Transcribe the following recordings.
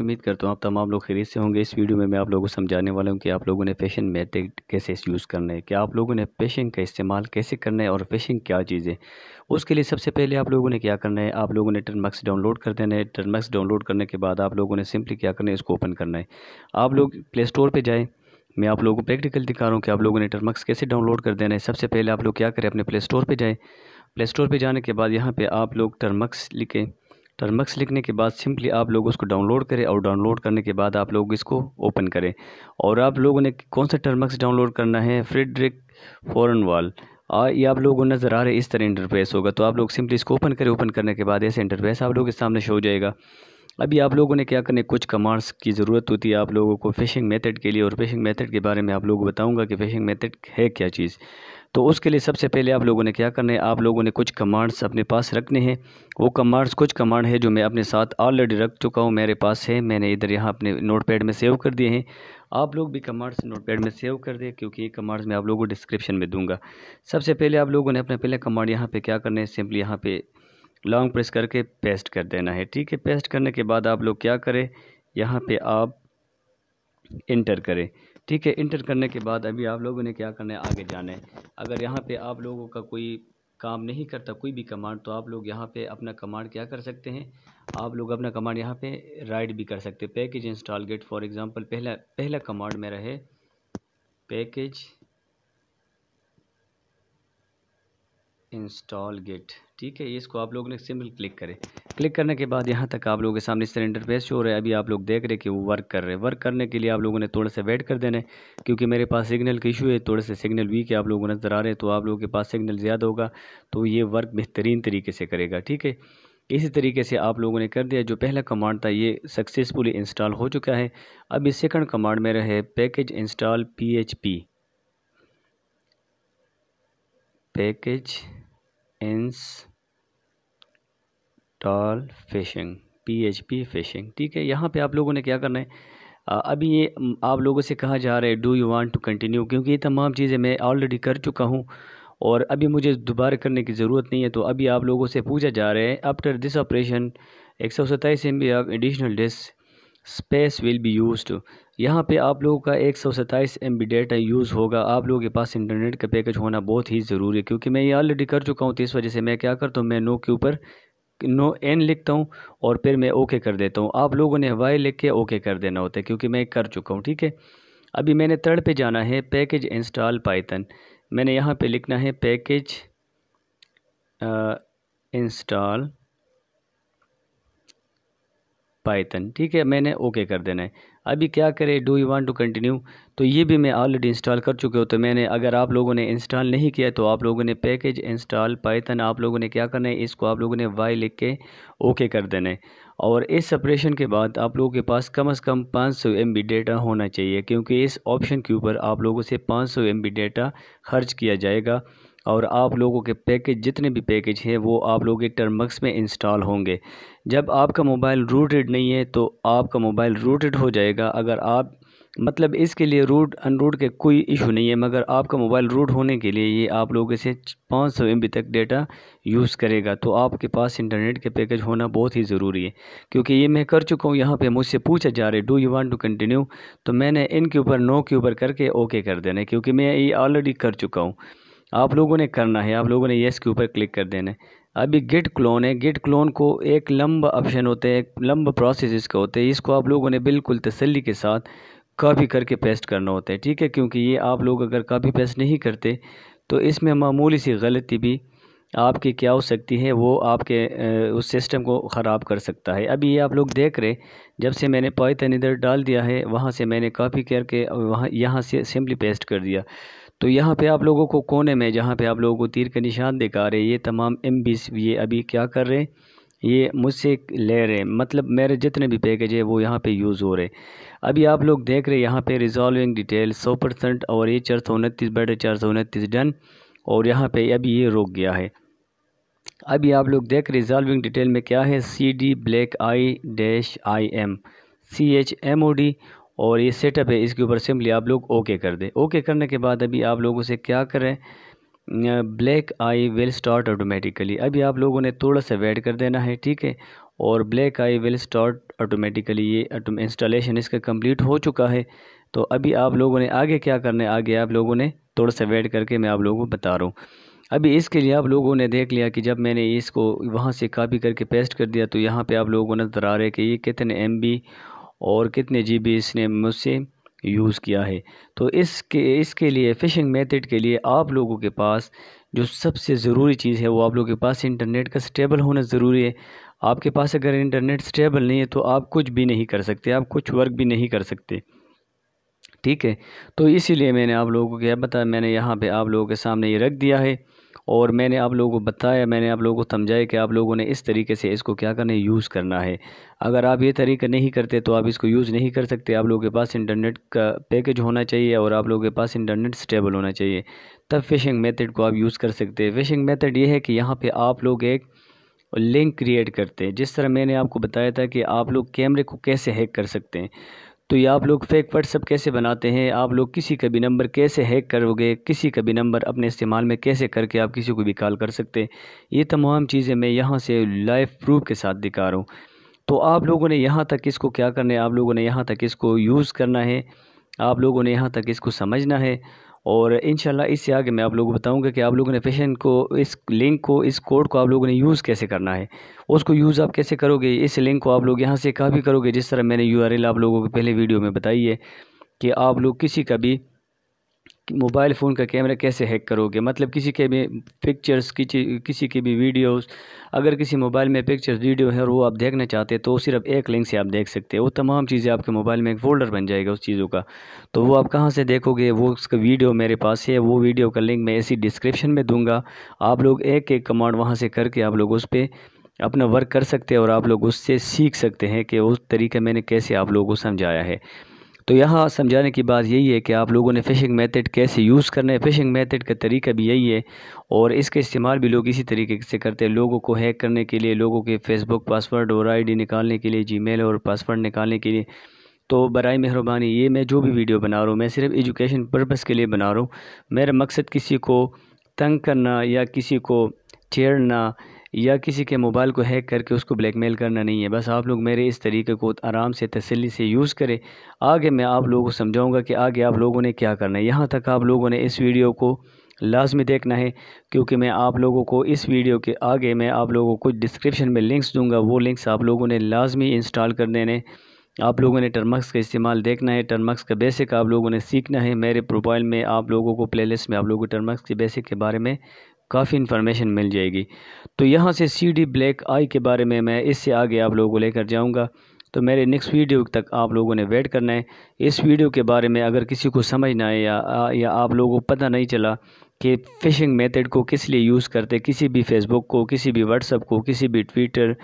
उम्मीद करता हूँ आप तमाम लोग खरीद से होंगे इस वीडियो में मैं आप लोगों को समझाने वाला हूँ कि आप लोगों ने फ़ैशन मेथड कैसे यूज़ करना है कि आप लोगों ने फ़ैशन का इस्तेमाल कैसे करना है और फ़ैशन क्या चीज़ है उसके लिए सबसे पहले आप लोगों ने क्या करना है आप लोगों ने टर्नमक्स डाउनलोड कर देना है टर्नमक्स डाउनलोड करने के बाद आप लोगों ने सिंपली क्या करना है इसको ओपन करना है आप लोग प्ले स्टोर पर जाएँ मैं आप लोगों को प्रैक्टिकल दिखा रहा हूँ कि आप लोगों ने टर्मक्स कैसे डाउनलोड कर देना है सबसे पहले आप लोग क्या करें अपने प्ले स्टोर पर जाएँ प्ले स्टोर पर जाने के बाद यहाँ पर आप लोग टर्मक्स लिखें टर्मक्स लिखने के बाद सिंपली आप लोग उसको डाउनलोड करें और डाउनलोड करने के बाद आप लोग इसको ओपन करें और आप लोगों ने कौन सा टर्मक्स डाउनलोड करना है फ्रेडरिक फॉरन वाल और ये आप लोगों को नज़र आ रहे इस तरह इंटरफेस होगा तो आप लोग सिंपली इसको ओपन करें ओपन करने के बाद ऐसे इंटरफेस आप लोगों के सामने शो हो जाएगा अभी आप लोगों ने क्या करने कुछ कमांड्स की ज़रूरत होती है आप लोगों को फ़िशिंग मेथड के लिए और फ़िशिंग मेथड के बारे में आप लोग को बताऊंगा कि फ़िशिंग मेथड है क्या चीज़ तो उसके लिए सबसे पहले आप लोगों ने क्या करना है आप लोगों ने कुछ कमांड्स अपने पास रखने हैं वो कमांड्स कुछ कमांड है जो मैं अपने साथ ऑलरेडी रख चुका हूँ मेरे पास है मैंने इधर यहाँ अपने पैड में सेव कर दिए हैं आप लोग भी कमांड्स पैड में सेव कर दें क्योंकि ये कमांड्स मैं आप लोगों को डिस्क्रिप्शन में दूंगा सबसे पहले आप लोगों ने अपने पहले कमांड यहाँ पर क्या करना है सिंपली यहाँ पर लॉन्ग प्रेस करके पेस्ट कर देना है ठीक है पेस्ट करने के बाद आप लोग क्या करें यहाँ पर आप इंटर करें ठीक है इंटर करने के बाद अभी आप लोगों ने क्या करना है आगे जाना है अगर यहाँ पे आप लोगों का कोई काम नहीं करता कोई भी कमांड तो आप लोग यहाँ पे अपना कमांड क्या कर सकते हैं आप लोग अपना कमांड यहाँ पे राइड भी कर सकते हैं package install get for example पहला पहला कमांड मेरा है पैकेज इंस्टॉल गेट ठीक है इसको आप लोगों ने सिंपल क्लिक करें क्लिक करने के बाद यहाँ तक आप लोगों के सामने इस तरह इंटरफेस शो हो रहा है अभी आप लोग देख रहे हैं कि वो वर्क कर रहे हैं वर्क करने के लिए आप लोगों ने थोड़े से वेट कर देना है क्योंकि मेरे पास सिग्नल का इशू है थोड़े से सिग्नल वीक है आप लोगों को नज़र आ रहे हैं तो आप लोगों के पास सिग्नल ज़्यादा होगा तो ये वर्क बेहतरीन तरीके से करेगा ठीक है इसी तरीके से आप लोगों ने कर दिया जो पहला कमांड था ये सक्सेसफुली इंस्टॉल हो चुका है अब इस सेकंड कमांड में रहे package install PHP package install phishing P H P phishing ठीक है यहाँ पे आप लोगों ने क्या करना है अभी ये आप लोगों से कहा जा रहा है do you want to continue क्योंकि ये तमाम चीज़ें मैं ऑलरेडी कर चुका हूँ और अभी मुझे दोबारा करने की ज़रूरत नहीं है तो अभी आप लोगों से पूछा जा रहा है आफ्टर दिस ऑपरेशन एक सौ सत्ताईस M B additional disk space will be used यहाँ पे आप लोगों का एक सौ सत्ताईस एम बी डेटा यूज़ होगा आप लोगों के पास इंटरनेट का पैकेज होना बहुत ही ज़रूरी है क्योंकि मैं ये ऑलरेडी कर चुका हूँ तो इस वजह से मैं क्या करता हूँ मैं नो के ऊपर नो एन लिखता हूँ और फिर मैं ओके कर देता हूँ आप लोगों ने वाई लिख के ओके कर देना होता है क्योंकि मैं कर चुका हूँ ठीक है अभी मैंने थर्ड पे जाना है पैकेज इंस्टॉल पाइथन मैंने यहाँ पे लिखना है पैकेज इंस्टॉल पाइथन ठीक है मैंने ओके कर देना है अभी क्या करें do you want to continue तो ये भी मैं ऑलरेडी इंस्टॉल कर चुके तो मैंने अगर आप लोगों ने इंस्टॉल नहीं किया तो आप लोगों ने पैकेज इंस्टॉल पाइथन आप लोगों ने क्या करना है इसको आप लोगों ने वाई लिख के ओके कर देना है और इस सेपरेशन के बाद आप लोगों के पास कम अज़ कम 500 सौ डेटा होना चाहिए क्योंकि इस ऑप्शन के ऊपर आप लोगों से 500 सौ डेटा खर्च किया जाएगा और आप लोगों के पैकेज जितने भी पैकेज हैं वो आप लोगों के टर्मक्स में इंस्टॉल होंगे जब आपका मोबाइल रूटेड नहीं है तो आपका मोबाइल रूटेड हो जाएगा अगर आप मतलब इसके लिए रूट अनरूट के कोई इशू नहीं है मगर आपका मोबाइल रूट होने के लिए ये आप लोगों से पाँच सौ एम बी तक डेटा यूज़ करेगा तो आपके पास इंटरनेट के पैकेज होना बहुत ही ज़रूरी है क्योंकि ये मैं कर चुका हूँ यहाँ पे मुझसे पूछा जा रहा है do you want to continue तो मैंने इनके ऊपर नो के ऊपर करके ओके कर देना क्योंकि मैं ये ऑलरेडी कर चुका हूँ आप लोगों ने करना है आप लोगों ने येस के ऊपर क्लिक कर देना है अभी गिट क्लोन है गिट क्लोन को एक लंबा ऑप्शन होते हैं एक लंबा प्रोसेस इसका होता है इसको आप लोगों ने बिल्कुल तसली के साथ कॉपी करके पेस्ट करना होता है ठीक है क्योंकि ये आप लोग अगर कॉपी पेस्ट नहीं करते तो इसमें मामूली सी गलती भी आपकी क्या हो सकती है वो आपके उस सिस्टम को ख़राब कर सकता है अभी ये आप लोग देख रहे जब से मैंने पाइथन इधर डाल दिया है वहाँ से मैंने कॉपी करके वहाँ यहाँ से सिंपली पेस्ट कर दिया तो यहाँ पे आप लोगों को कोने में जहाँ पे आप लोगों को तीर के निशान दिखा रहे ये तमाम एम बी ये अभी क्या कर रहे ये मुझसे ले रहे हैं मतलब मेरे जितने भी पैकेज है वो यहाँ पे यूज़ हो रहे अभी आप लोग देख रहे हैं यहाँ पे रिजॉल्विंग डिटेल सौ परसेंट और ये चार सौ उनतीस बैठे चार सौ उनतीस डन और यहाँ पे अभी ये रोक गया है अभी आप लोग देख रिजॉल्विंग डिटेल में क्या है C D black eye dash I M C H M O D और ये सेटअप है इसके ऊपर सिंपली आप लोग ओके कर दें ओके करने के बाद अभी आप लोगों से क्या करें black eye will start automatically अभी आप लोगों ने थोड़ा सा वेट कर देना है ठीक है और black eye will start automatically ये इंस्टॉलेशन इसका कंप्लीट हो चुका है तो अभी आप लोगों ने आगे क्या करना है आगे आप लोगों ने थोड़ा सा वेट करके मैं आप लोगों को बता रहा हूँ अभी इसके लिए आप लोगों ने देख लिया कि जब मैंने इसको वहाँ से कापी करके पेस्ट कर दिया तो यहाँ पर आप लोगों ने नज़र आ रहे कि ये कितने एम और कितने जी इसने मुझसे यूज़ किया है तो इसके इसके लिए फ़िशिंग मेथड के लिए आप लोगों के पास जो सबसे ज़रूरी चीज़ है वो आप लोगों के पास इंटरनेट का स्टेबल होना ज़रूरी है आपके पास अगर इंटरनेट स्टेबल नहीं है तो आप कुछ भी नहीं कर सकते आप कुछ वर्क भी नहीं कर सकते ठीक है तो इसीलिए मैंने आप लोगों को क्या बताया मैंने यहाँ पे आप लोगों के सामने ये रख दिया है और मैंने आप लोगों को बताया मैंने आप लोगों को समझाया कि आप लोगों ने इस तरीके से इसको क्या करना है यूज़ करना है अगर आप ये तरीका नहीं करते तो आप इसको यूज़ नहीं कर सकते आप लोगों के पास इंटरनेट का पैकेज होना चाहिए और आप लोगों के पास इंटरनेट स्टेबल होना चाहिए तब फ़िशिंग मेथड को आप यूज़ कर सकते हैं फ़िशिंग मेथड ये है कि यहाँ पर आप लोग एक लिंक क्रिएट करते हैं जिस तरह मैंने आपको बताया था कि आप लोग कैमरे को कैसे हैक कर सकते हैं तो ये आप लोग फेक व्हाट्सअप कैसे बनाते हैं आप लोग किसी का भी नंबर कैसे हैक करोगे किसी का भी नंबर अपने इस्तेमाल में कैसे करके आप किसी को भी कॉल कर सकते हैं ये तमाम चीज़ें मैं यहाँ से लाइव प्रूफ के साथ दिखा रहा हूँ तो आप लोगों ने यहाँ तक इसको क्या करना है आप लोगों ने यहाँ तक इसको यूज़ करना है आप लोगों ने यहाँ तक इसको समझना है और इन इससे आगे मैं आप लोगों को बताऊँगा कि आप लोगों ने पेशेंट को इस लिंक को इस कोड को आप लोगों ने यूज़ कैसे करना है उसको यूज़ आप कैसे करोगे इस लिंक को आप लोग यहाँ से कहाँ भी करोगे जिस तरह मैंने यू आप लोगों को पहले वीडियो में बताई है कि आप लोग किसी का भी मोबाइल फ़ोन का कैमरा कैसे हैक करोगे मतलब किसी के भी पिक्चर्स किसी किसी के भी वीडियोस अगर किसी मोबाइल में पिक्चर्स वीडियो है और वो आप देखना चाहते हैं तो सिर्फ एक लिंक से आप देख सकते हैं वो तमाम चीज़ें आपके मोबाइल में एक फ़ोल्डर बन जाएगा उस चीज़ों का तो वो आप कहाँ से देखोगे वो उसका वीडियो मेरे पास है वो वीडियो का लिंक मैं ऐसी डिस्क्रिप्शन में दूँगा आप लोग एक एक कमांड वहाँ से करके आप लोग उस पर अपना वर्क कर सकते हैं और आप लोग उससे सीख सकते हैं कि उस तरीके मैंने कैसे आप लोगों को समझाया है तो यहाँ समझाने की बात यही है कि आप लोगों ने फ़िशिंग मेथड कैसे यूज़ करना है फ़िशिंग मेथड का तरीका भी यही है और इसका इस्तेमाल भी लोग इसी तरीके से करते हैं लोगों को हैक करने के लिए लोगों के फेसबुक पासवर्ड और आईडी निकालने के लिए जीमेल और पासवर्ड निकालने के लिए तो बर मेहरबानी ये मैं जो भी हम्म। वीडियो बना रहा हूँ मैं सिर्फ एजुकेशन पर्पज़ के लिए बना रहा हूँ मेरा मकसद किसी को तंग करना या किसी को छेड़ना या किसी के मोबाइल को हैक करके उसको ब्लैकमेल करना नहीं है बस आप लोग मेरे इस तरीके को आराम से तसली से यूज़ करें आगे मैं आप लोगों को समझाऊँगा कि आगे आप लोगों ने क्या करना है यहाँ तक आप लोगों ने इस वीडियो को लाजमी देखना है क्योंकि मैं आप लोगों को इस वीडियो के आगे मैं आप लोगों को डिस्क्रिप्शन में लिंक्स दूँगा वो लिंक्स आप लोगों ने लाजमी इंस्टॉल कर देने आप लोगों ने टर्मक्स का इस्तेमाल देखना है टर्मक्स का बेसिक आप लोगों ने सीखना है मेरे प्रोफाइल में आप लोगों को प्लेलिस्ट में आप लोगों को टर्मक्स के बेसिक के बारे में काफ़ी इन्फॉर्मेशन मिल जाएगी तो यहाँ से सी डी ब्लैक आई के बारे में मैं इससे आगे आप लोगों को लेकर जाऊँगा तो मेरे नेक्स्ट वीडियो तक आप लोगों ने वेट करना है इस वीडियो के बारे में अगर किसी को समझ ना आए या या आप लोगों को पता नहीं चला कि फ़िशिंग मेथड को किस लिए यूज़ करते किसी भी फेसबुक को किसी भी व्हाट्सअप को किसी भी ट्विटर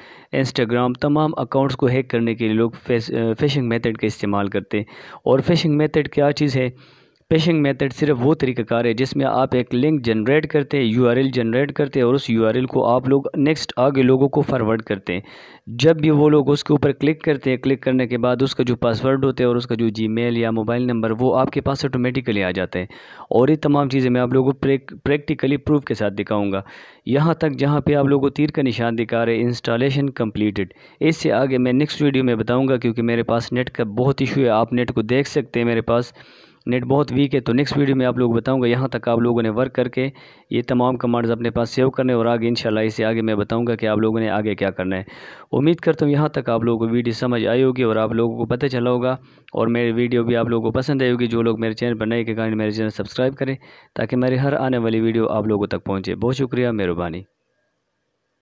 इंस्टाग्राम तमाम अकाउंट्स को हैक करने के लिए लोग फिशिंग मेथड का इस्तेमाल करते हैं और फिशिंग मेथड क्या चीज़ है पेशिंग मेथड सिर्फ वो तरीकाकार है जिसमें आप एक लिंक जनरेट करते हैं यूआरएल जनरेट करते हैं और उस यूआरएल को आप लोग नेक्स्ट आगे लोगों को फॉरवर्ड करते हैं जब भी वो लोग उसके ऊपर क्लिक करते हैं क्लिक करने के बाद उसका जो पासवर्ड होता है और उसका जो जी या मोबाइल नंबर वो आपके पास ऑटोमेटिकली आ जाते हैं और ये तमाम चीज़ें मैं आप लोगों को प्रैक्टिकली प्रूफ के साथ दिखाऊँगा यहाँ तक जहाँ पर आप लोगों को तीर का निशान दिखा रहे इंस्टॉलेशन कम्प्लीटेड इससे आगे मैं नेक्स्ट वीडियो में बताऊँगा क्योंकि मेरे पास नेट का बहुत इशू है आप नेट को देख सकते हैं मेरे पास नेट बहुत वीक है तो नेक्स्ट वीडियो में आप लोग बताऊंगा यहाँ तक आप लोगों ने वर्क करके ये तमाम कमांड्स अपने पास सेव करने और आगे इंशाल्लाह इसे आगे मैं बताऊंगा कि आप लोगों ने आगे क्या करना है उम्मीद करता हूँ यहाँ तक आप लोगों को वीडियो समझ आई होगी और आप लोगों को पता चला होगा और मेरी वीडियो भी आप लोगों को पसंद आई होगी जो लोग मेरे चैनल पर नए के कारण मेरे चैनल सब्सक्राइब करें ताकि मेरी हर आने वाली वीडियो आप लोगों तक पहुँचे बहुत शुक्रिया मेहरबानी